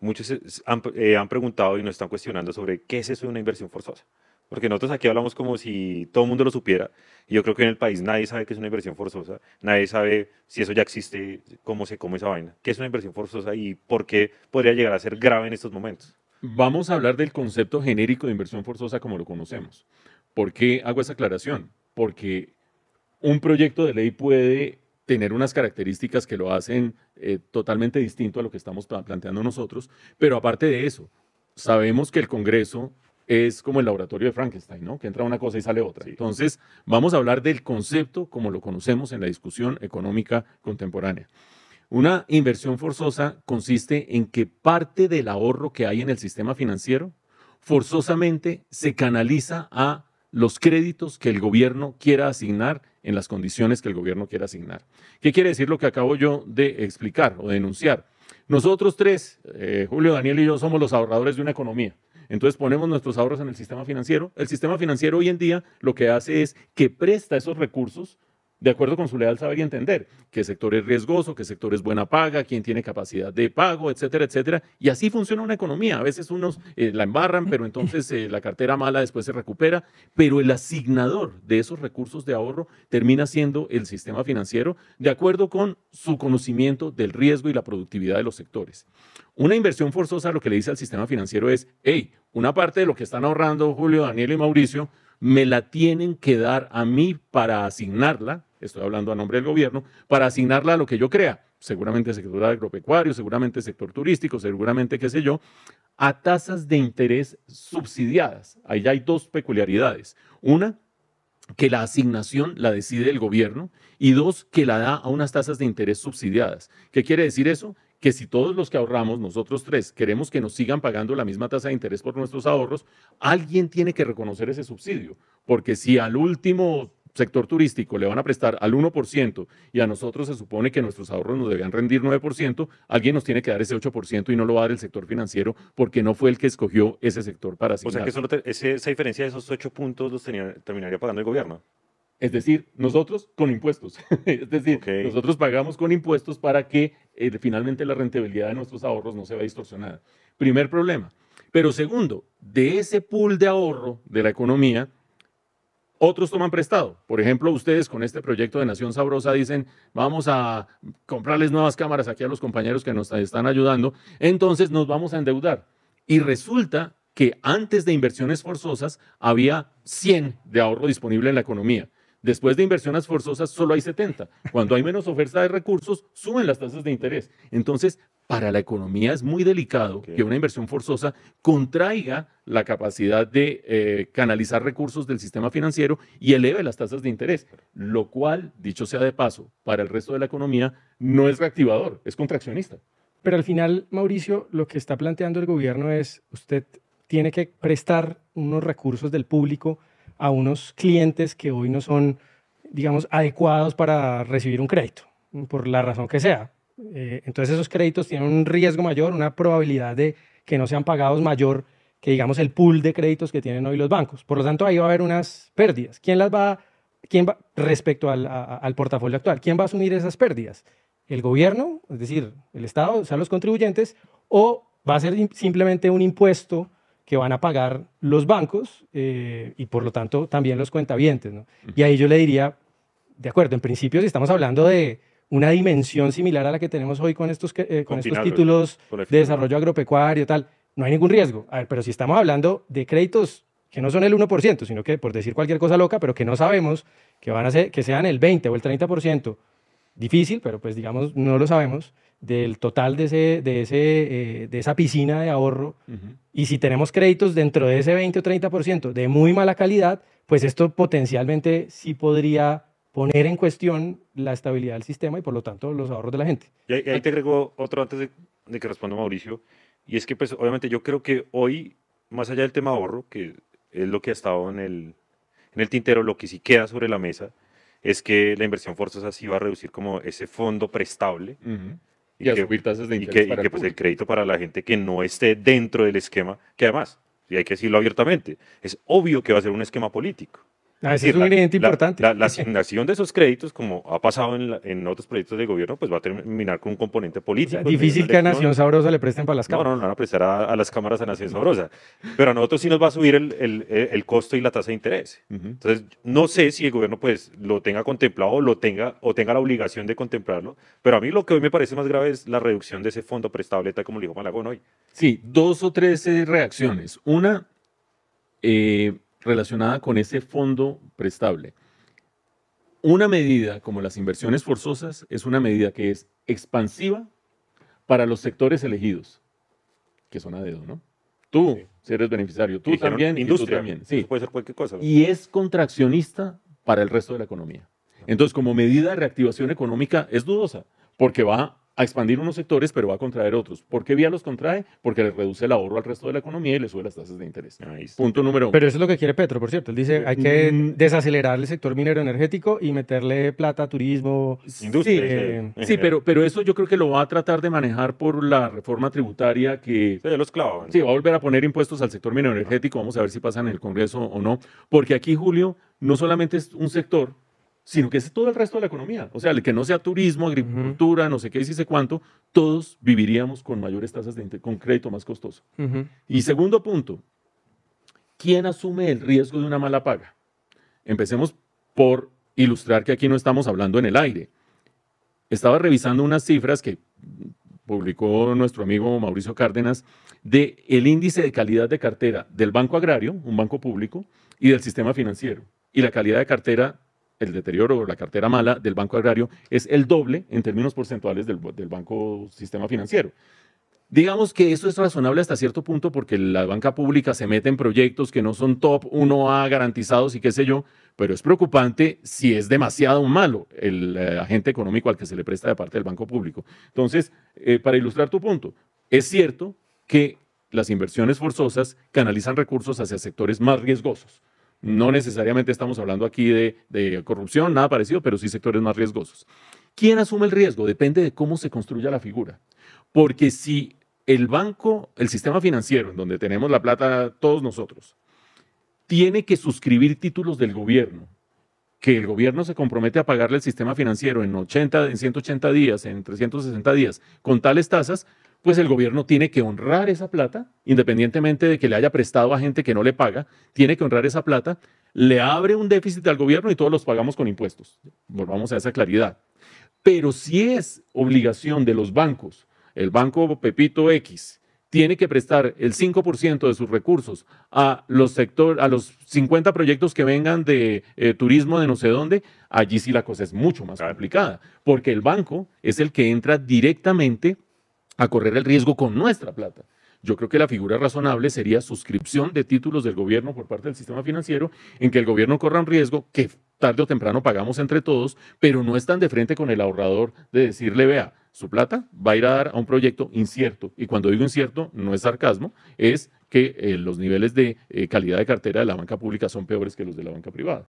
muchos eh, han, preguntado y nos están cuestionando sobre qué es eso de una inversión forzosa. Porque nosotros aquí hablamos como si todo el mundo lo supiera. Y yo creo que en el país nadie sabe qué es una inversión forzosa. Nadie sabe si eso ya existe, cómo se come esa vaina. ¿Qué es una inversión forzosa y por qué podría llegar a ser grave en estos momentos? Vamos a hablar del concepto genérico de inversión forzosa como lo conocemos. ¿Por qué hago esa aclaración? Porque un proyecto de ley puede tener unas características que lo hacen eh, totalmente distinto a lo que estamos planteando nosotros. Pero aparte de eso, sabemos que el Congreso es como el laboratorio de Frankenstein, ¿no? Que entra una cosa y sale otra. Entonces, vamos a hablar del concepto como lo conocemos en la discusión económica contemporánea. Una inversión forzosa consiste en que parte del ahorro que hay en el sistema financiero forzosamente se canaliza a los créditos que el gobierno quiera asignar en las condiciones que el gobierno quiera asignar. ¿Qué quiere decir lo que acabo yo de explicar o denunciar? Nosotros tres, eh, Julio, Daniel y yo, somos los ahorradores de una economía. Entonces ponemos nuestros ahorros en el sistema financiero. El sistema financiero hoy en día lo que hace es que presta esos recursos de acuerdo con su leal saber y entender qué sector es riesgoso, qué sector es buena paga, quién tiene capacidad de pago, etcétera, etcétera. Y así funciona una economía. A veces unos eh, la embarran, pero entonces eh, la cartera mala después se recupera. Pero el asignador de esos recursos de ahorro termina siendo el sistema financiero de acuerdo con su conocimiento del riesgo y la productividad de los sectores. Una inversión forzosa lo que le dice al sistema financiero es, hey, una parte de lo que están ahorrando Julio, Daniel y Mauricio, me la tienen que dar a mí para asignarla, estoy hablando a nombre del gobierno, para asignarla a lo que yo crea, seguramente sector agropecuario, seguramente sector turístico, seguramente qué sé yo, a tasas de interés subsidiadas. Ahí hay dos peculiaridades. Una, que la asignación la decide el gobierno y dos, que la da a unas tasas de interés subsidiadas. ¿Qué quiere decir eso? que si todos los que ahorramos, nosotros tres, queremos que nos sigan pagando la misma tasa de interés por nuestros ahorros, alguien tiene que reconocer ese subsidio, porque si al último sector turístico le van a prestar al 1% y a nosotros se supone que nuestros ahorros nos debían rendir 9%, alguien nos tiene que dar ese 8% y no lo va a dar el sector financiero porque no fue el que escogió ese sector para asignar. O sea que esa diferencia de esos 8 puntos los terminaría pagando el gobierno. Es decir, nosotros con impuestos. es decir, nosotros pagamos con impuestos para que eh, finalmente la rentabilidad de nuestros ahorros no se vea distorsionada. Primer problema. Pero segundo, de ese pool de ahorro de la economía, otros toman prestado. Por ejemplo, ustedes con este proyecto de Nación Sabrosa dicen, vamos a comprarles nuevas cámaras aquí a los compañeros que nos están ayudando, entonces nos vamos a endeudar. Y resulta que antes de inversiones forzosas había 100 de ahorro disponible en la economía. Después de inversiones forzosas solo hay 70. Cuando hay menos oferta de recursos, suben las tasas de interés. Entonces, para la economía es muy delicado que una inversión forzosa contraiga la capacidad de eh, canalizar recursos del sistema financiero y eleve las tasas de interés, lo cual, dicho sea de paso, para el resto de la economía no es reactivador, es contraccionista. Pero al final, Mauricio, lo que está planteando el gobierno es usted tiene que prestar unos recursos del público a unos clientes que hoy no son, digamos, adecuados para recibir un crédito, por la razón que sea. Eh, entonces esos créditos tienen un riesgo mayor, una probabilidad de que no sean pagados mayor que, digamos, el pool de créditos que tienen hoy los bancos. Por lo tanto, ahí va a haber unas pérdidas. ¿Quién las va, quién va respecto al, al portafolio actual? ¿Quién va a asumir esas pérdidas? ¿El gobierno, es decir, el Estado, o sea, los contribuyentes, o va a ser simplemente un impuesto que van a pagar los bancos eh, y por lo tanto también los cuentavientes. ¿no? Y ahí yo le diría, de acuerdo, en principio si estamos hablando de una dimensión similar a la que tenemos hoy con estos, eh, con, estos títulos de desarrollo agropecuario, tal, no hay ningún riesgo. A ver, pero si estamos hablando de créditos que no son el 1%, sino que por decir cualquier cosa loca, pero que no sabemos que, van a ser, que sean el 20 o el 30%, difícil, pero pues digamos, no lo sabemos, del total de, ese, de, ese, eh, de esa piscina de ahorro. Y si tenemos créditos dentro de ese 20 o 30% de muy mala calidad, pues esto potencialmente sí podría poner en cuestión la estabilidad del sistema y por lo tanto los ahorros de la gente. Y ahí, te agrego otro antes de, de, que responda Mauricio, y es que pues obviamente yo creo que hoy, más allá del tema ahorro, que es lo que ha estado en el, en el tintero, lo que sí queda sobre la mesa, es que la inversión forzosa sí va a reducir como ese fondo prestable. Y, que, el pues, crédito para la gente que no esté dentro del esquema, que además, y hay que decirlo abiertamente, es obvio que va a ser un esquema político. Ah, es, decir, un ingrediente importante. La, la, asignación de esos créditos, como ha pasado en, en, otros proyectos de gobierno, pues va a terminar con un componente político. difícil que a Nación Sabrosa le presten para las cámaras. No, no, no van a prestar a, las cámaras a Nación Sabrosa. Pero a nosotros sí nos va a subir el, el, el costo y la tasa de interés. Entonces, no sé si el gobierno pues lo tenga contemplado lo tenga, o tenga la obligación de contemplarlo, pero a mí lo que hoy me parece más grave es la reducción de ese fondo prestable, tal como dijo Malagón hoy. Sí, dos o tres eh, reacciones. Una... Eh, relacionada con ese fondo prestable. Una medida como las inversiones forzosas es una medida que es expansiva para los sectores elegidos, que son a dedo, ¿no? Tú, si eres beneficiario, tú también, industria, también. Sí. Puede ser cualquier cosa. Y es contraccionista para el resto de la economía. Entonces, como medida de reactivación económica, es dudosa, porque va a expandir unos sectores, pero va a contraer otros. ¿Por qué vía los contrae? Porque le reduce el ahorro al resto de la economía y le sube las tasas de interés. Punto número uno. Pero eso es lo que quiere Petro, por cierto. Él dice, hay que mm. desacelerar el sector minero energético y meterle plata, turismo, industria. Sí, pero, pero eso yo creo que lo va a tratar de manejar por la reforma tributaria que... Se los clavos Sí, va a volver a poner impuestos al sector minero energético. Vamos a ver si pasa en el Congreso o no. Porque aquí, Julio, no solamente es un sector sino que es todo el resto de la economía. O sea, el que no sea turismo, agricultura, no sé qué, si sé cuánto, todos viviríamos con mayores tasas de con crédito más costoso. Y segundo punto, ¿quién asume el riesgo de una mala paga? Empecemos por ilustrar que aquí no estamos hablando en el aire. Estaba revisando unas cifras que publicó nuestro amigo Mauricio Cárdenas del índice de calidad de cartera del Banco Agrario, un banco público, y del sistema financiero, y la calidad de cartera el deterioro o la cartera mala del Banco Agrario es el doble en términos porcentuales del, Banco Sistema Financiero. Digamos que eso es razonable hasta cierto punto porque la banca pública se mete en proyectos que no son top 1A garantizados y qué sé yo, pero es preocupante si es demasiado malo el eh, agente económico al que se le presta de parte del banco público. Entonces, eh, para ilustrar tu punto, es cierto que las inversiones forzosas canalizan recursos hacia sectores más riesgosos. No necesariamente estamos hablando aquí de, corrupción, nada parecido, pero sí sectores más riesgosos. ¿Quién asume el riesgo? Depende de cómo se construya la figura. Porque si el banco, el sistema financiero, en donde tenemos la plata todos nosotros, tiene que suscribir títulos del gobierno, que el gobierno se compromete a pagarle al sistema financiero en 80, en 180 días, en 360 días, con tales tasas, pues el gobierno tiene que honrar esa plata, independientemente de que le haya prestado a gente que no le paga, tiene que honrar esa plata, le abre un déficit al gobierno y todos los pagamos con impuestos. Volvamos a esa claridad. Pero si es obligación de los bancos, el banco Pepito X, tiene que prestar el 5% de sus recursos a los sector, a los 50 proyectos que vengan de eh, turismo de no sé dónde, allí sí la cosa es mucho más complicada, porque el banco es el que entra directamente a correr el riesgo con nuestra plata. Yo creo que la figura razonable sería suscripción de títulos del gobierno por parte del sistema financiero, en que el gobierno corra un riesgo que tarde o temprano pagamos entre todos, pero no están de frente con el ahorrador de decirle, vea, su plata va a ir a dar a un proyecto incierto. Y cuando digo incierto, no es sarcasmo, es que eh, los niveles de eh, calidad de cartera de la banca pública son peores que los de la banca privada.